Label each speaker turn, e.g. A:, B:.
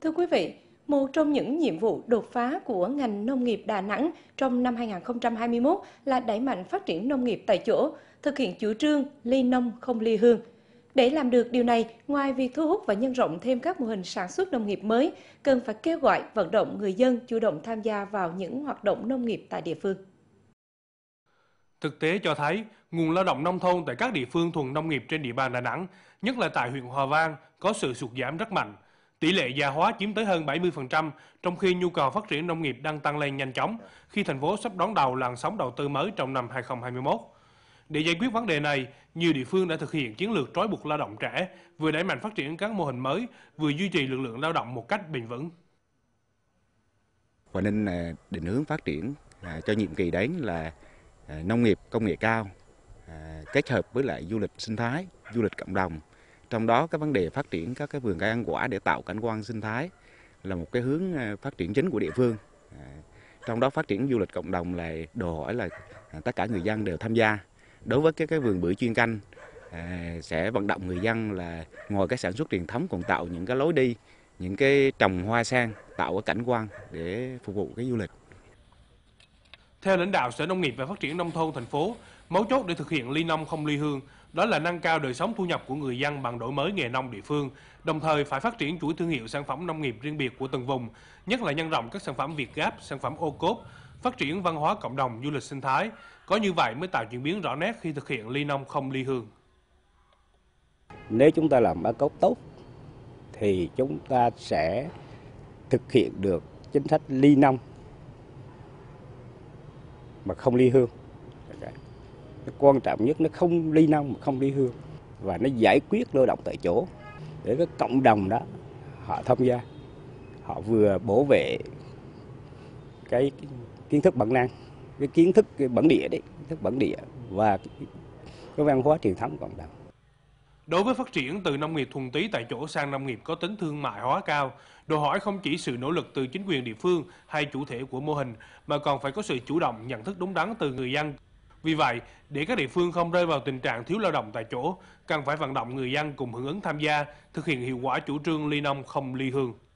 A: Thưa quý vị, một trong những nhiệm vụ đột phá của ngành nông nghiệp Đà Nẵng trong năm 2021 là đẩy mạnh phát triển nông nghiệp tại chỗ, thực hiện chủ trương ly nông không ly hương. Để làm được điều này, ngoài việc thu hút và nhân rộng thêm các mô hình sản xuất nông nghiệp mới, cần phải kêu gọi vận động người dân chủ động tham gia vào những hoạt động nông nghiệp tại địa phương.
B: Thực tế cho thấy, nguồn lao động nông thôn tại các địa phương thuần nông nghiệp trên địa bàn Đà Nẵng, nhất là tại huyện Hòa Vang, có sự sụt giảm rất mạnh – Tỷ lệ già hóa chiếm tới hơn 70%, trong khi nhu cầu phát triển nông nghiệp đang tăng lên nhanh chóng, khi thành phố sắp đón đầu làn sóng đầu tư mới trong năm 2021. Để giải quyết vấn đề này, nhiều địa phương đã thực hiện chiến lược trói buộc lao động trẻ, vừa đẩy mạnh phát triển các mô hình mới, vừa duy trì lực lượng lao động một cách bền vững.
C: Quảng Ninh à, định hướng phát triển cho nhiệm kỳ đến là à, nông nghiệp công nghệ cao à, kết hợp với lại du lịch sinh thái, du lịch cộng đồng trong đó cái vấn đề phát triển các cái vườn cây ăn quả để tạo cảnh quan sinh thái là một cái hướng à, phát triển chính của địa phương. À, trong đó phát triển du lịch cộng đồng là đòi hỏi là à, tất cả người dân đều tham gia. Đối với cái cái vườn bưởi chuyên canh sẽ vận động người dân là ngoài cái sản xuất truyền thống còn tạo những cái lối đi, những cái trồng hoa sen tạo cái cảnh quan để phục vụ cái du lịch.
B: Theo lãnh đạo Sở Nông nghiệp và Phát triển Nông thôn thành phố, Mấu chốt để thực hiện ly nông không ly hương đó là nâng cao đời sống thu nhập của người dân bằng đổi mới nghề nông địa phương, đồng thời phải phát triển chuỗi thương hiệu sản phẩm nông nghiệp riêng biệt của từng vùng, nhất là nhân rộng các sản phẩm Việt Gáp, sản phẩm ô cốp, phát triển văn hóa cộng đồng, du lịch sinh thái. Có như vậy mới tạo chuyển biến rõ nét khi thực hiện ly nông không ly hương.
D: Nếu chúng ta làm ba cốt tốt thì chúng ta sẽ thực hiện được chính sách ly nông mà không ly hương. Cái quan trọng nhất nó không ly nông, không ly hương và nó giải quyết lao động tại chỗ để cái cộng đồng đó họ tham gia họ vừa bảo vệ cái kiến thức bản năng cái kiến thức cái bản địa đấy kiến thức bản địa và cái, cái văn hóa truyền thống cộng đồng
B: Đối với phát triển từ nông nghiệp thuần túy tại chỗ sang nông nghiệp có tính thương mại hóa cao, đòi hỏi không chỉ sự nỗ lực từ chính quyền địa phương hay chủ thể của mô hình, mà còn phải có sự chủ động nhận thức đúng đắn từ người dân, vì vậy, để các địa phương không rơi vào tình trạng thiếu lao động tại chỗ, cần phải vận động người dân cùng hưởng ứng tham gia, thực hiện hiệu quả chủ trương ly nông không ly hương.